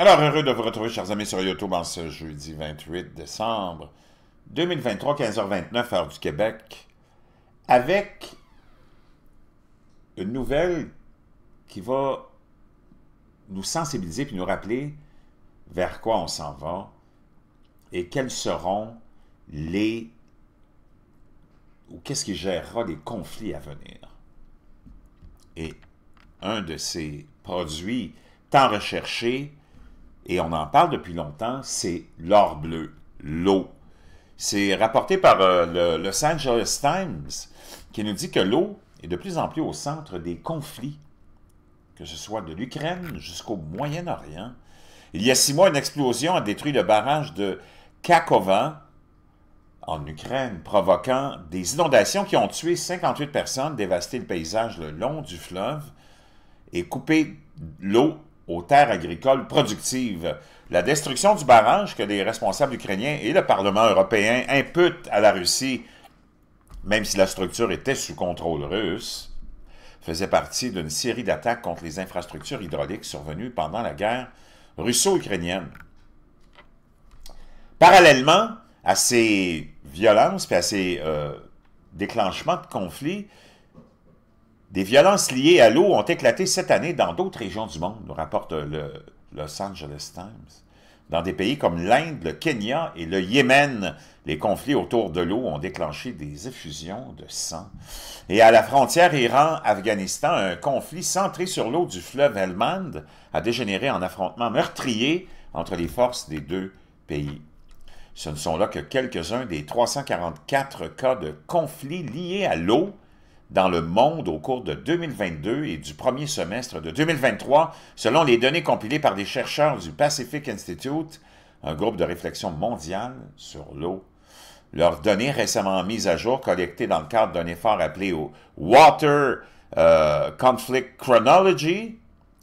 Alors, heureux de vous retrouver, chers amis, sur YouTube en ce jeudi 28 décembre 2023, 15h29, heure du Québec, avec une nouvelle qui va nous sensibiliser puis nous rappeler vers quoi on s'en va et quels seront les ou qu'est-ce qui gérera les conflits à venir. Et un de ces produits tant recherchés et on en parle depuis longtemps, c'est l'or bleu, l'eau. C'est rapporté par euh, le Los Angeles Times qui nous dit que l'eau est de plus en plus au centre des conflits, que ce soit de l'Ukraine jusqu'au Moyen-Orient. Il y a six mois, une explosion a détruit le barrage de Kakovan, en Ukraine, provoquant des inondations qui ont tué 58 personnes, dévasté le paysage le long du fleuve et coupé l'eau aux terres agricoles productives. La destruction du barrage que les responsables ukrainiens et le Parlement européen imputent à la Russie, même si la structure était sous contrôle russe, faisait partie d'une série d'attaques contre les infrastructures hydrauliques survenues pendant la guerre russo-ukrainienne. Parallèlement à ces violences et à ces euh, déclenchements de conflits, des violences liées à l'eau ont éclaté cette année dans d'autres régions du monde, nous rapporte le Los Angeles Times. Dans des pays comme l'Inde, le Kenya et le Yémen, les conflits autour de l'eau ont déclenché des effusions de sang. Et à la frontière Iran-Afghanistan, un conflit centré sur l'eau du fleuve Helmand a dégénéré en affrontements meurtriers entre les forces des deux pays. Ce ne sont là que quelques-uns des 344 cas de conflits liés à l'eau dans le monde au cours de 2022 et du premier semestre de 2023, selon les données compilées par des chercheurs du Pacific Institute, un groupe de réflexion mondiale sur l'eau. Leurs données récemment mises à jour, collectées dans le cadre d'un effort appelé Water euh, Conflict Chronology,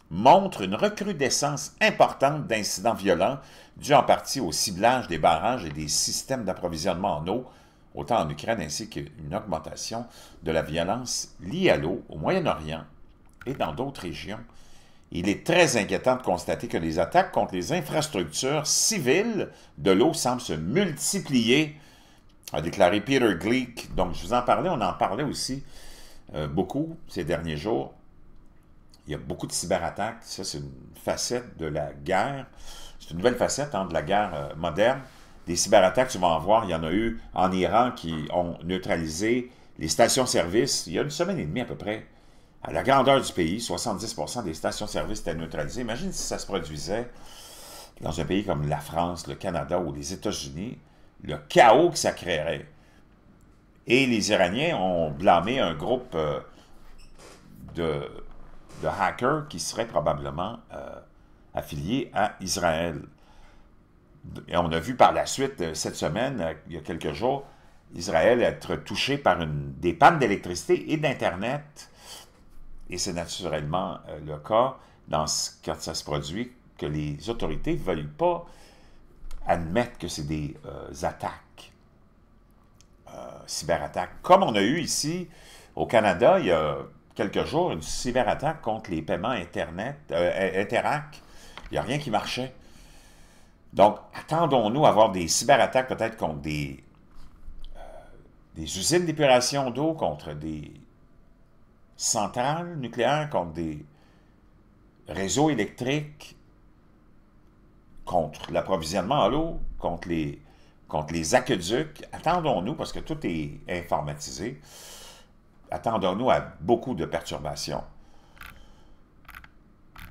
montrent une recrudescence importante d'incidents violents dus en partie au ciblage des barrages et des systèmes d'approvisionnement en eau autant en Ukraine ainsi qu'une augmentation de la violence liée à l'eau au Moyen-Orient et dans d'autres régions. Il est très inquiétant de constater que les attaques contre les infrastructures civiles de l'eau semblent se multiplier, a déclaré Peter Gleek. Donc, je vous en parlais, on en parlait aussi euh, beaucoup ces derniers jours. Il y a beaucoup de cyberattaques. Ça, c'est une facette de la guerre. C'est une nouvelle facette hein, de la guerre euh, moderne des cyberattaques, tu vas en voir, il y en a eu en Iran qui ont neutralisé les stations-service il y a une semaine et demie à peu près. À la grandeur du pays, 70% des stations-service étaient neutralisées. Imagine si ça se produisait dans un pays comme la France, le Canada ou les États-Unis, le chaos que ça créerait. Et les Iraniens ont blâmé un groupe euh, de, hackers qui serait probablement affiliés euh, affilié à Israël. Et on a vu par la suite, euh, cette semaine, euh, il y a quelques jours, Israël être touché par une, des pannes d'électricité et d'Internet. Et c'est naturellement euh, le cas dans ce, quand ça se produit que les autorités ne veulent pas admettre que c'est des attaques, cyberattaques. Comme on a eu ici au Canada, il y a quelques jours, une cyberattaque contre les paiements Internet, Interac. Il n'y a rien qui marchait. Donc, attendons-nous à avoir des cyberattaques peut-être contre euh, des, usines d'épuration d'eau, contre des centrales nucléaires, contre des réseaux électriques, contre l'approvisionnement à l'eau, contre contre les aqueducs. Attendons-nous, parce que tout est informatisé, attendons-nous à beaucoup de perturbations.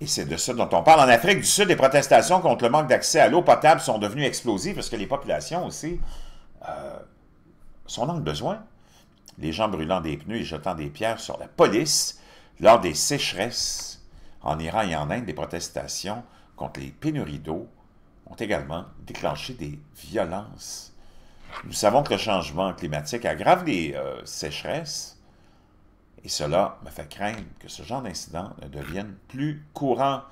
Et c'est de ça dont on parle. En Afrique du Sud, les protestations contre le manque d'accès à l'eau potable sont devenues explosives parce que les populations aussi euh, sont en besoin. Les gens brûlant des pneus et jetant des pierres sur la police lors des sécheresses en Iran et en Inde, des protestations contre les pénuries d'eau ont également déclenché des violences. Nous savons que le changement climatique aggrave les euh, sécheresses, et cela me fait craindre que ce genre d'incident ne devienne plus courant.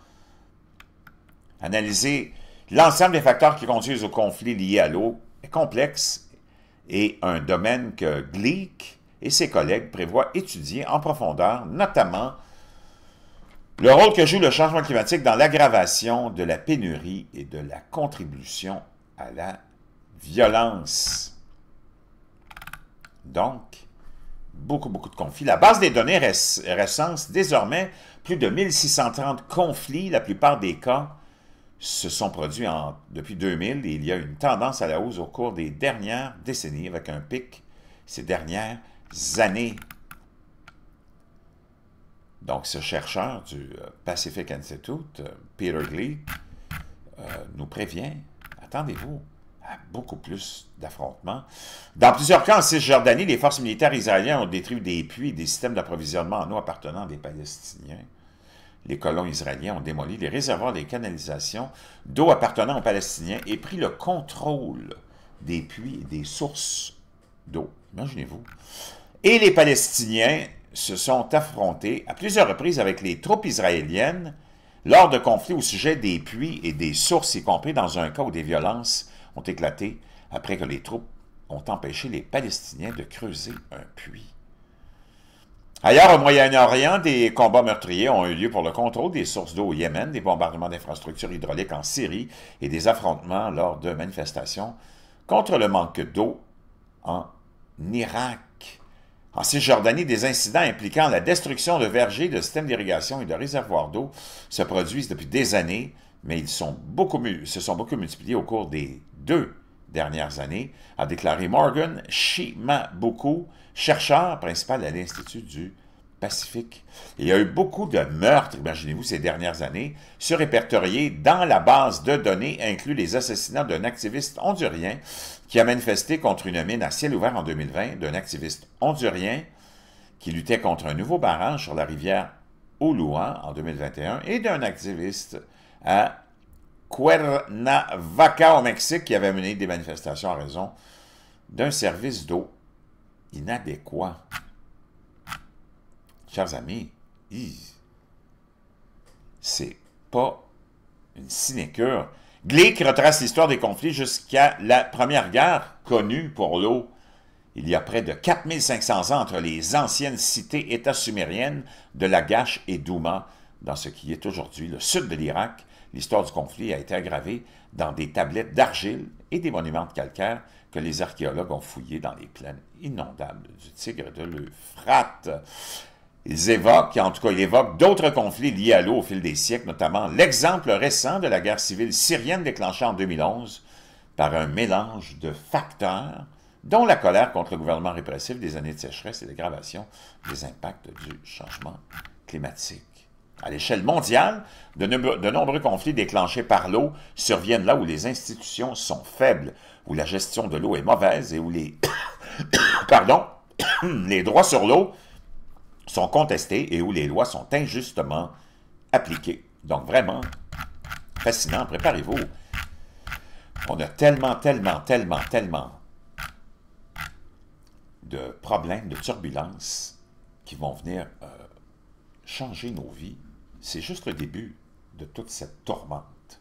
Analyser l'ensemble des facteurs qui conduisent au conflit liés à l'eau est complexe et un domaine que Gleek et ses collègues prévoient étudier en profondeur, notamment le rôle que joue le changement climatique dans l'aggravation de la pénurie et de la contribution à la violence. Donc, beaucoup, beaucoup de conflits. La base des données recense désormais plus de 1630 conflits. La plupart des cas se sont produits depuis 2000 et il y a une tendance à la hausse au cours des dernières décennies avec un pic ces dernières années. Donc, ce chercheur du euh, Pacific Institute, euh, Peter Glee, euh, nous prévient, attendez-vous, beaucoup plus d'affrontements. Dans plusieurs cas en Cisjordanie, les forces militaires israéliennes ont détruit des puits et des systèmes d'approvisionnement en eau appartenant à des Palestiniens. Les colons israéliens ont démoli les réservoirs des canalisations d'eau appartenant aux Palestiniens et pris le contrôle des puits et des sources d'eau. Imaginez-vous. Et les Palestiniens se sont affrontés à plusieurs reprises avec les troupes israéliennes lors de conflits au sujet des puits et des sources, y compris dans un cas où des violences ont éclaté après que les troupes ont empêché les Palestiniens de creuser un puits. Ailleurs au Moyen-Orient, des combats meurtriers ont eu lieu pour le contrôle des sources d'eau au Yémen, des bombardements d'infrastructures hydrauliques en Syrie et des affrontements lors de manifestations contre le manque d'eau en Irak. En Cisjordanie, des incidents impliquant la destruction de vergers, de systèmes d'irrigation et de réservoirs d'eau se produisent depuis des années, mais ils sont se sont beaucoup multipliés au cours des deux dernières années, a déclaré Morgan Shimabuku, chercheur principal à l'Institut du Pacifique. il y a eu beaucoup de meurtres, imaginez-vous, ces dernières années, se répertoriés dans la base de données, inclut les assassinats d'un activiste hondurien qui a manifesté contre une mine à ciel ouvert en 2020, d'un activiste hondurien qui luttait contre un nouveau barrage sur la rivière Oulouan en 2021 et d'un activiste à Cuernavaca au Mexique qui avait mené des manifestations en raison d'un service d'eau inadéquat. Chers amis, c'est pas une sinécure. Glick retrace l'histoire des conflits jusqu'à la Première Guerre, connue pour l'eau. Il y a près de 4500 ans entre les anciennes cités-États sumériennes de Lagash et Douma, dans ce qui est aujourd'hui le sud de l'Irak, L'histoire du conflit a été aggravée dans des tablettes d'argile et des monuments de calcaire que les archéologues ont fouillés dans les plaines inondables du Tigre de l'Euphrate. Ils évoquent, en tout cas, ils évoquent d'autres conflits liés à l'eau au fil des siècles, notamment l'exemple récent de la guerre civile syrienne déclenchée en 2011 par un mélange de facteurs, dont la colère contre le gouvernement répressif des années de sécheresse et l'aggravation des impacts du changement climatique. À l'échelle mondiale, de, nombreux, conflits déclenchés par l'eau surviennent là où les institutions sont faibles, où la gestion de l'eau est mauvaise et où les, pardon, les droits sur l'eau sont contestés et où les lois sont injustement appliquées. Donc vraiment, fascinant, préparez-vous. On a tellement, tellement, tellement, tellement de problèmes, de turbulences qui vont venir euh, changer nos vies c'est juste le début de toute cette tourmente.